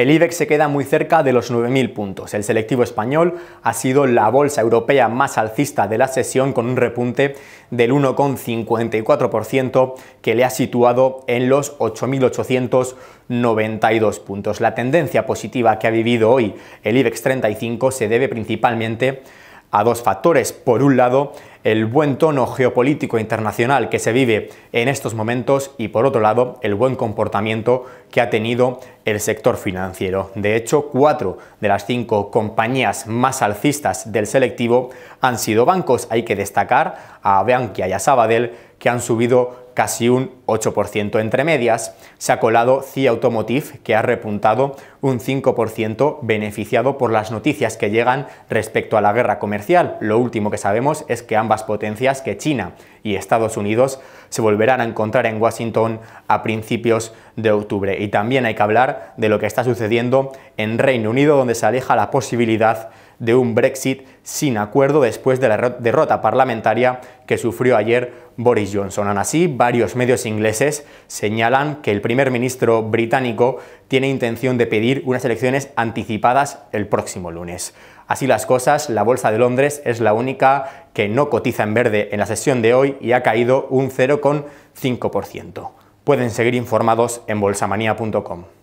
El IBEX se queda muy cerca de los 9.000 puntos. El selectivo español ha sido la bolsa europea más alcista de la sesión con un repunte del 1,54% que le ha situado en los 8.892 puntos. La tendencia positiva que ha vivido hoy el IBEX 35 se debe principalmente a dos factores. Por un lado, el buen tono geopolítico internacional que se vive en estos momentos y por otro lado el buen comportamiento que ha tenido el sector financiero. De hecho, cuatro de las cinco compañías más alcistas del selectivo han sido bancos. Hay que destacar a Bankia y a Sabadell que han subido casi un 8% entre medias. Se ha colado CIA Automotive, que ha repuntado un 5% beneficiado por las noticias que llegan respecto a la guerra comercial. Lo último que sabemos es que han potencias que China y Estados Unidos se volverán a encontrar en Washington a principios de octubre. Y también hay que hablar de lo que está sucediendo en Reino Unido, donde se aleja la posibilidad de un Brexit sin acuerdo después de la derrota parlamentaria que sufrió ayer Boris Johnson. Aún así, varios medios ingleses señalan que el primer ministro británico tiene intención de pedir unas elecciones anticipadas el próximo lunes. Así las cosas, la Bolsa de Londres es la única que no cotiza en verde en la sesión de hoy y ha caído un 0,5%. Pueden seguir informados en bolsamanía.com.